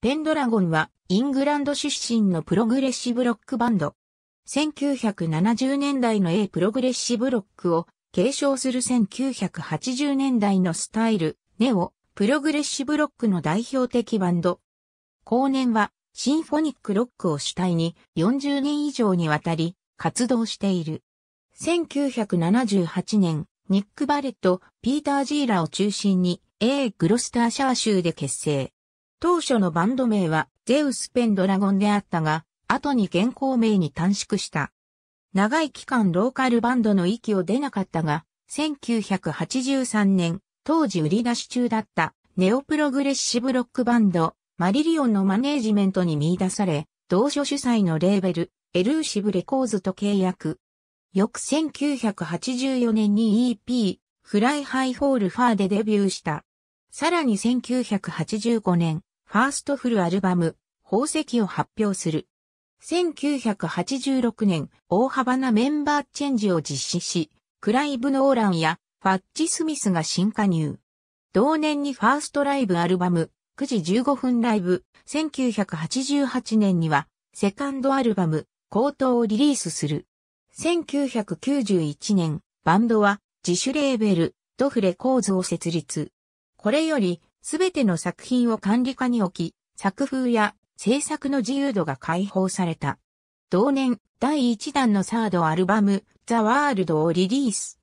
ペンドラゴンはイングランド出身のプログレッシブロックバンド。1970年代の A プログレッシブロックを継承する1980年代のスタイル、ネオ、プログレッシブロックの代表的バンド。後年はシンフォニックロックを主体に40年以上にわたり活動している。1978年、ニック・バレット、ピーター・ジーラを中心に A グロスターシャー州で結成。当初のバンド名はゼウス・ペンドラゴンであったが、後に現行名に短縮した。長い期間ローカルバンドの域を出なかったが、1983年、当時売り出し中だったネオプログレッシブロックバンド、マリリオンのマネージメントに見出され、同所主催のレーベル、エルーシブレコーズと契約。翌1984年に EP、フライハイホールファーでデビューした。さらに1985年、ファーストフルアルバム、宝石を発表する。1986年、大幅なメンバーチェンジを実施し、クライブ・ノーランやファッジ・スミスが新加入。同年にファーストライブアルバム、9時15分ライブ、1988年には、セカンドアルバム、高頭をリリースする。1991年、バンドは自主レーベル、ドフレコーズを設立。これより、すべての作品を管理下に置き、作風や制作の自由度が解放された。同年、第1弾のサードアルバム、ザ・ワールドをリリース。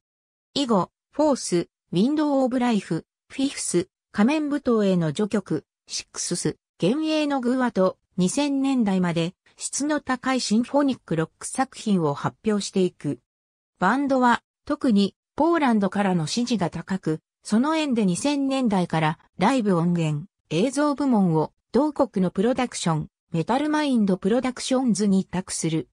以後、フォース、ウィンドウ・オブ・ライフ、フィフス、仮面舞踏への序曲、シックスス、幻影のグワと2000年代まで質の高いシンフォニックロック作品を発表していく。バンドは特にポーランドからの支持が高く、その縁で2000年代からライブ音源、映像部門を同国のプロダクション、メタルマインドプロダクションズに委託する。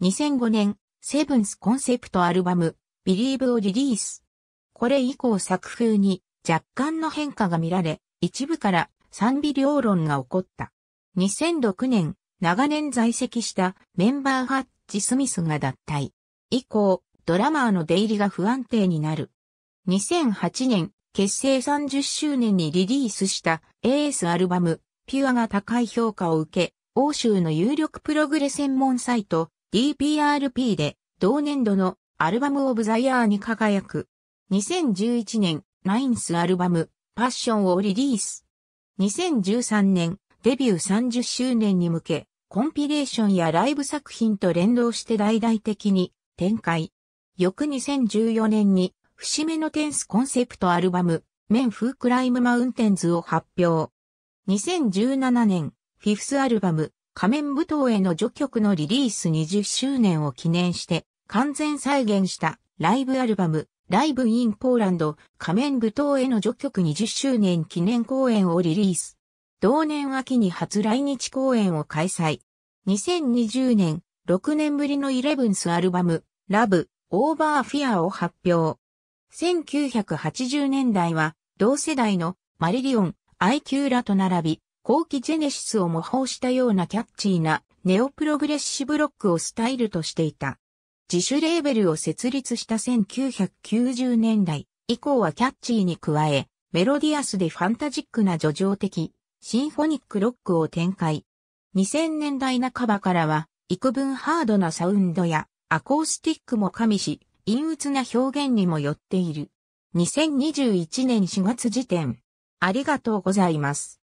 2005年、セブンスコンセプトアルバム、ビリーブをリリース。これ以降作風に若干の変化が見られ、一部から賛美両論が起こった。2006年、長年在籍したメンバーハッチ・スミスが脱退。以降、ドラマーの出入りが不安定になる。2008年、結成30周年にリリースしたエースアルバム、ピュアが高い評価を受け、欧州の有力プログレ専門サイト DPRP で同年度のアルバムオブザイヤーに輝く。2011年、ナインスアルバム、パッションをリリース。2013年、デビュー30周年に向け、コンピレーションやライブ作品と連動して大々的に展開。翌2014年に節目のテンスコンセプトアルバム、メンフークライムマウンテンズを発表。2017年、フィフスアルバム、仮面舞踏への序曲のリリース20周年を記念して、完全再現したライブアルバム、ライブインポーランド、仮面舞踏への序曲20周年記念公演をリリース。同年秋に初来日公演を開催。2020年、6年ぶりのイレブンスアルバム、ラブ、オーバーフィアを発表。1980年代は同世代のマリリオン、IQ らと並び、後期ジェネシスを模倣したようなキャッチーなネオプログレッシブロックをスタイルとしていた。自主レーベルを設立した1990年代以降はキャッチーに加え、メロディアスでファンタジックな叙情的、シンフォニックロックを展開。2000年代半ばからは、幾分ハードなサウンドやアコースティックも加味し、陰鬱な表現にもよっている。2021年4月時点。ありがとうございます。